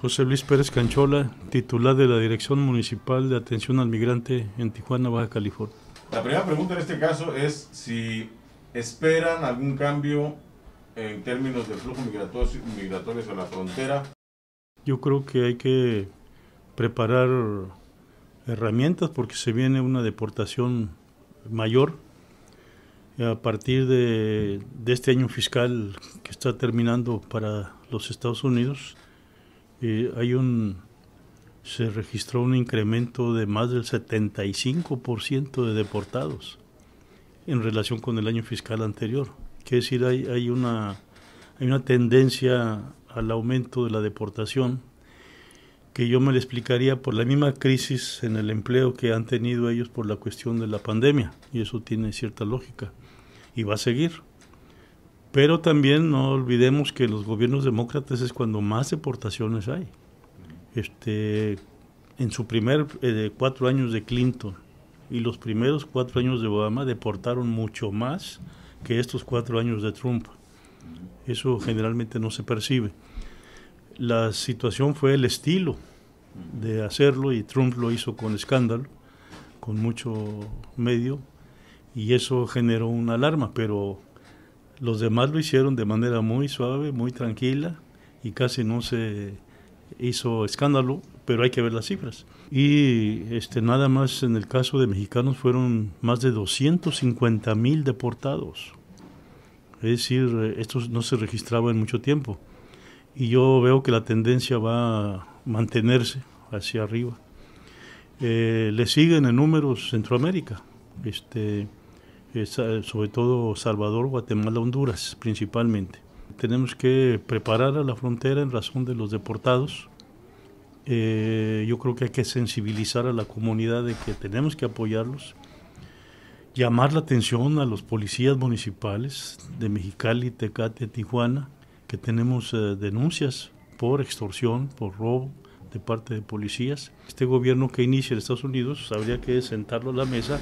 José Luis Pérez Canchola, titular de la Dirección Municipal de Atención al Migrante en Tijuana, Baja California. La primera pregunta en este caso es si esperan algún cambio en términos de flujo migratorio, a la frontera. Yo creo que hay que preparar herramientas porque se viene una deportación mayor a partir de este año fiscal que está terminando para los Estados Unidos eh, hay un se registró un incremento de más del 75% de deportados en relación con el año fiscal anterior. Quiere decir, hay, hay, una, hay una tendencia al aumento de la deportación que yo me lo explicaría por la misma crisis en el empleo que han tenido ellos por la cuestión de la pandemia, y eso tiene cierta lógica, y va a seguir. Pero también no olvidemos que los gobiernos demócratas es cuando más deportaciones hay. Este, en su primer eh, cuatro años de Clinton y los primeros cuatro años de Obama deportaron mucho más que estos cuatro años de Trump. Eso generalmente no se percibe. La situación fue el estilo de hacerlo y Trump lo hizo con escándalo, con mucho medio, y eso generó una alarma, pero los demás lo hicieron de manera muy suave, muy tranquila y casi no se hizo escándalo, pero hay que ver las cifras. Y este, nada más en el caso de mexicanos fueron más de 250 mil deportados. Es decir, esto no se registraba en mucho tiempo. Y yo veo que la tendencia va a mantenerse hacia arriba. Eh, le siguen en números Centroamérica. Este, eh, sobre todo Salvador, Guatemala, Honduras principalmente. Tenemos que preparar a la frontera en razón de los deportados. Eh, yo creo que hay que sensibilizar a la comunidad de que tenemos que apoyarlos, llamar la atención a los policías municipales de Mexicali, Tecate, Tijuana, que tenemos eh, denuncias por extorsión, por robo, de parte de policías. Este gobierno que inicia en Estados Unidos habría que sentarlo a la mesa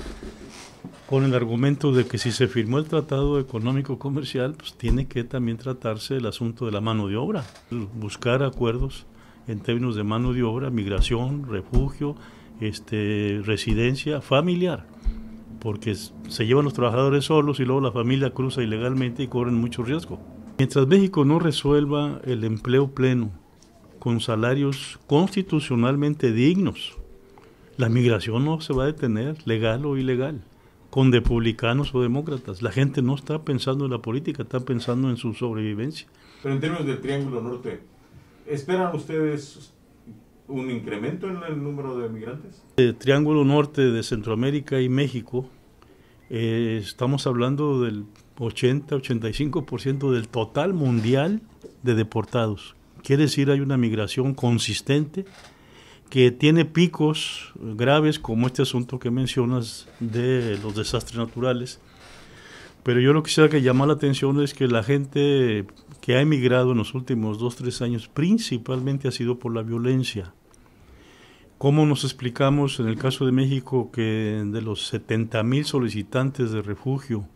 con el argumento de que si se firmó el Tratado Económico Comercial, pues tiene que también tratarse el asunto de la mano de obra, buscar acuerdos en términos de mano de obra, migración, refugio, este, residencia familiar, porque se llevan los trabajadores solos y luego la familia cruza ilegalmente y corren mucho riesgo. Mientras México no resuelva el empleo pleno con salarios constitucionalmente dignos, la migración no se va a detener, legal o ilegal con republicanos o demócratas. La gente no está pensando en la política, está pensando en su sobrevivencia. Pero en términos del Triángulo Norte, ¿esperan ustedes un incremento en el número de migrantes? El Triángulo Norte de Centroamérica y México, eh, estamos hablando del 80-85% del total mundial de deportados. Quiere decir, hay una migración consistente que tiene picos graves como este asunto que mencionas de los desastres naturales. Pero yo lo que quisiera que llama la atención es que la gente que ha emigrado en los últimos dos, tres años principalmente ha sido por la violencia. ¿Cómo nos explicamos en el caso de México que de los 70 mil solicitantes de refugio,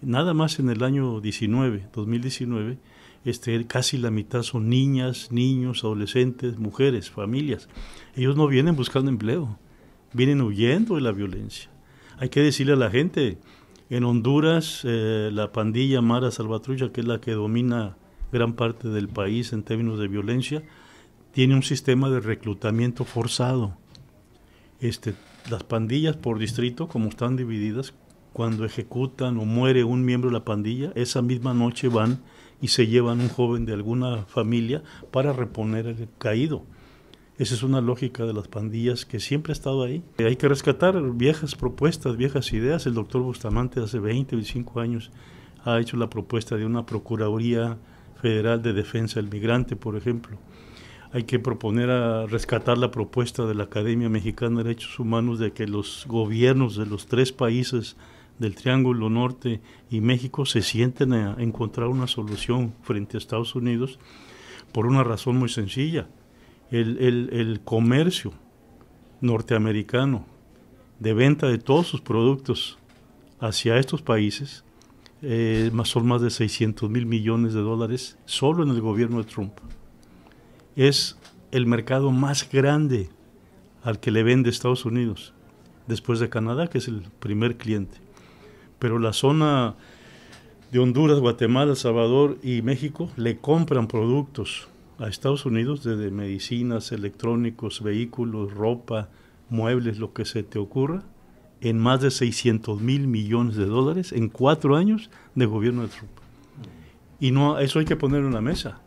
nada más en el año 19, 2019, este, casi la mitad son niñas, niños, adolescentes, mujeres, familias. Ellos no vienen buscando empleo, vienen huyendo de la violencia. Hay que decirle a la gente, en Honduras eh, la pandilla Mara Salvatrucha, que es la que domina gran parte del país en términos de violencia, tiene un sistema de reclutamiento forzado. Este, las pandillas por distrito, como están divididas, cuando ejecutan o muere un miembro de la pandilla, esa misma noche van y se llevan un joven de alguna familia para reponer el caído. Esa es una lógica de las pandillas que siempre ha estado ahí. Hay que rescatar viejas propuestas, viejas ideas. El doctor Bustamante hace 20, o 25 años ha hecho la propuesta de una Procuraduría Federal de Defensa del Migrante, por ejemplo. Hay que proponer a rescatar la propuesta de la Academia Mexicana de Derechos Humanos de que los gobiernos de los tres países del Triángulo Norte y México se sienten a encontrar una solución frente a Estados Unidos por una razón muy sencilla. El, comercio norteamericano de venta de todos sus productos hacia estos países eh, son más de 600 mil millones de dólares solo en el gobierno de Trump. Es el mercado más grande al que le vende Estados Unidos, después de Canadá, que es el primer cliente pero la zona de Honduras, Guatemala, Salvador y México le compran productos a Estados Unidos desde medicinas, electrónicos, vehículos, ropa, muebles, lo que se te ocurra, en más de 600 mil millones de dólares en cuatro años de gobierno de Trump. Y no, eso hay que ponerlo en la mesa.